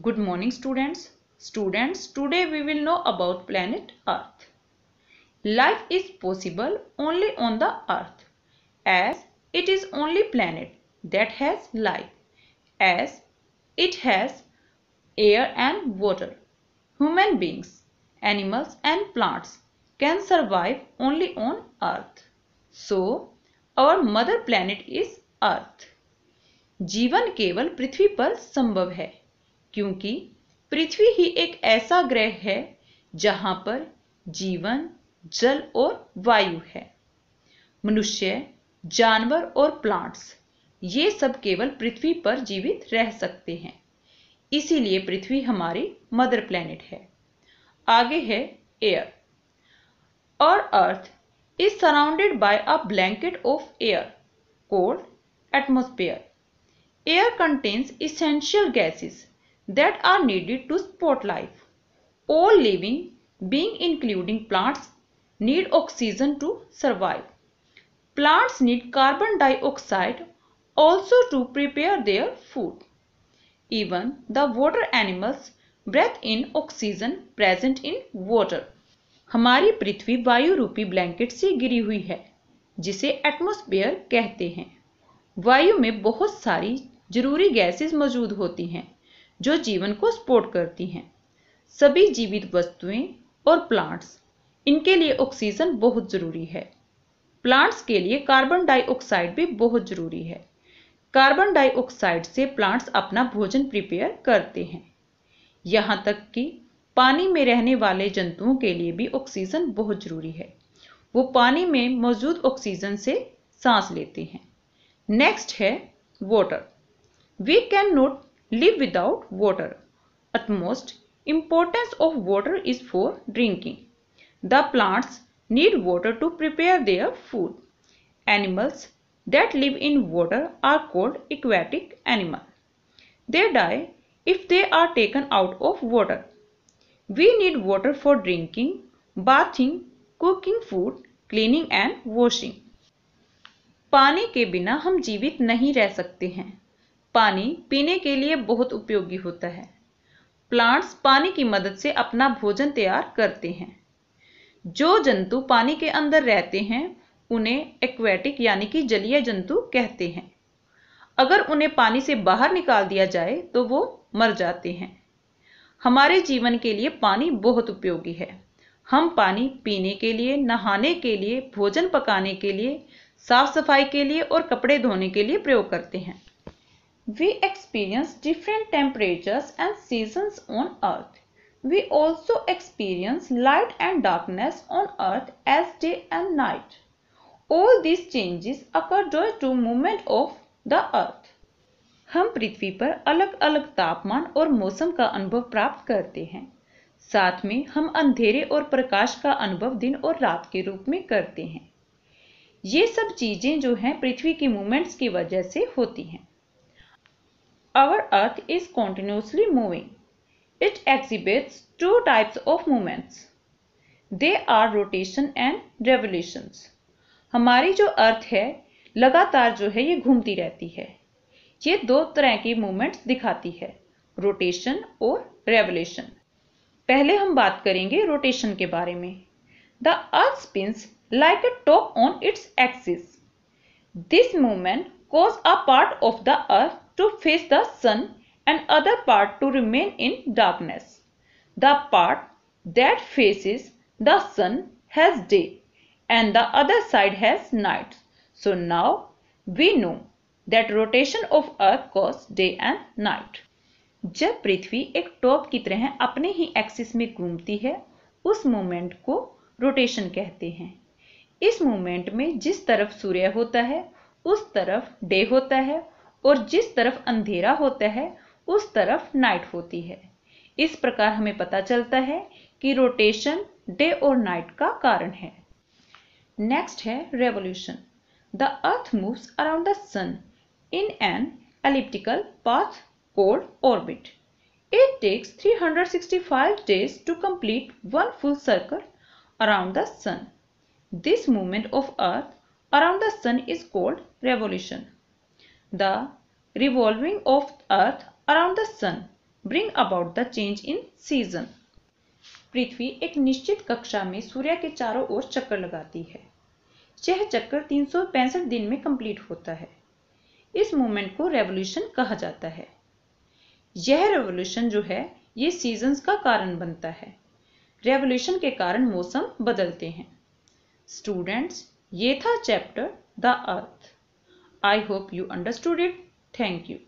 Good morning students. Students, today we will know about planet Earth. Life is possible only on the Earth as it is only planet that has life as it has air and water. Human beings, animals and plants can survive only on Earth. So, our mother planet is Earth. जीवन केवल पृथ्वी पर संभव है क्योंकि पृथ्वी ही एक ऐसा ग्रह है जहां पर जीवन जल और वायु है मनुष्य जानवर और प्लांट्स ये सब केवल पृथ्वी पर जीवित रह सकते हैं इसीलिए पृथ्वी हमारी मदर प्लेनेट है आगे है एयर और earth is surrounded by a blanket of air called atmosphere air contains essential gases that are needed to support life. All living being including plants need oxygen to survive. Plants need carbon dioxide also to prepare their food. Even the water animals breathe in oxygen present in water. हमारी पृथ्वी वायु रूपी blanket से गिरी हुई है जिसे atmosphere कहते हैं वायु में बहुत सारी जरूरी गैसेस मौजूद होती हैं जो जीवन को सपोर्ट करती हैं सभी जीवित वस्तुएं और प्लांट्स इनके लिए ऑक्सीजन बहुत ज़रूरी है प्लांट्स के लिए कार्बन डाइऑक्साइड भी बहुत ज़रूरी है कार्बन डाइऑक्साइड से प्लांट्स अपना भोजन प्रिपेयर करते हैं यहाँ तक कि पानी में रहने वाले जंतुओं के लिए भी ऑक्सीजन बहुत ज़रूरी है वो पानी में मौजूद ऑक्सीजन से सांस लेते हैं नेक्स्ट है water we can not live without water. Utmost importance of water is for drinking. The plants need water to prepare their food. Animals that live in water are called aquatic animal. They die if they are taken out of water. We need water for drinking, bathing, cooking food cleaning and washing पानी के बिना हम जीवित नहीं रह सकते हैं पानी पीने के लिए बहुत उपयोगी होता है प्लांट्स पानी की मदद से अपना भोजन तैयार करते हैं जो जंतु पानी के अंदर रहते हैं उन्हें एक्वेटिक यानी कि जलीय जंतु कहते हैं अगर उन्हें पानी से बाहर निकाल दिया जाए तो वो मर जाते हैं हमारे जीवन के लिए पानी बहुत उपयोगी है हम पानी पीने के लिए नहाने के लिए भोजन पकाने के लिए साफ सफाई के लिए और कपड़े धोने के लिए प्रयोग करते हैं We experience different temperatures and seasons on earth. We also experience light and darkness on earth as day and night. All these changes occur due to movement of the earth. हम पृथ्वी पर अलग अलग तापमान और मौसम का अनुभव प्राप्त करते हैं साथ में हम अंधेरे और प्रकाश का अनुभव दिन और रात के रूप में करते हैं ये सब चीज़ें जो हैं पृथ्वी के मूवमेंट्स की वजह से होती हैं our earth is continuously moving. It exhibits two types of movements. they are rotation and revolutions हमारी जो अर्थ है लगातार जो है ये घूमती रहती है ये दो तरह की मूवमेंट्स दिखाती है रोटेशन और रेवोल्यूशन पहले हम बात करेंगे रोटेशन के बारे में the earth spins like a top on its axis this movement cause a part of the earth to face the sun and other part to remain in darkness. The part that faces the sun has day and the other side has night. So now we know that rotation of earth cause day and night. जब पृथ्वी एक top की तरह अपने ही axis में घूमती है उस moment को रोटेशन कहते हैं इस मोमेंट में जिस तरफ सूर्य होता है उस तरफ डे होता है और जिस तरफ अंधेरा होता है उस तरफ नाइट होती है इस प्रकार हमें पता चलता है कि रोटेशन डे और नाइट का कारण है नेक्स्ट है revolution the earth moves around the sun in an elliptical path called orbit it takes 365 days to complete one full circle around the sun this movement of earth around the sun is called revolution. The revolving of earth around the sun bring about the change in season. पृथ्वी एक निश्चित कक्षा में सूर्य के चारों ओर चक्कर लगाती है यह चक्कर 365 दिन में कंप्लीट होता है इस मूवमेंट को रेवोल्यूशन कहा जाता है यह रेवोल्यूशन जो है ये सीजन्स का कारण बनता है रेवोल्यूशन के कारण मौसम बदलते हैं स्टूडेंट्स ये था chapter the earth I hope you understood it thank you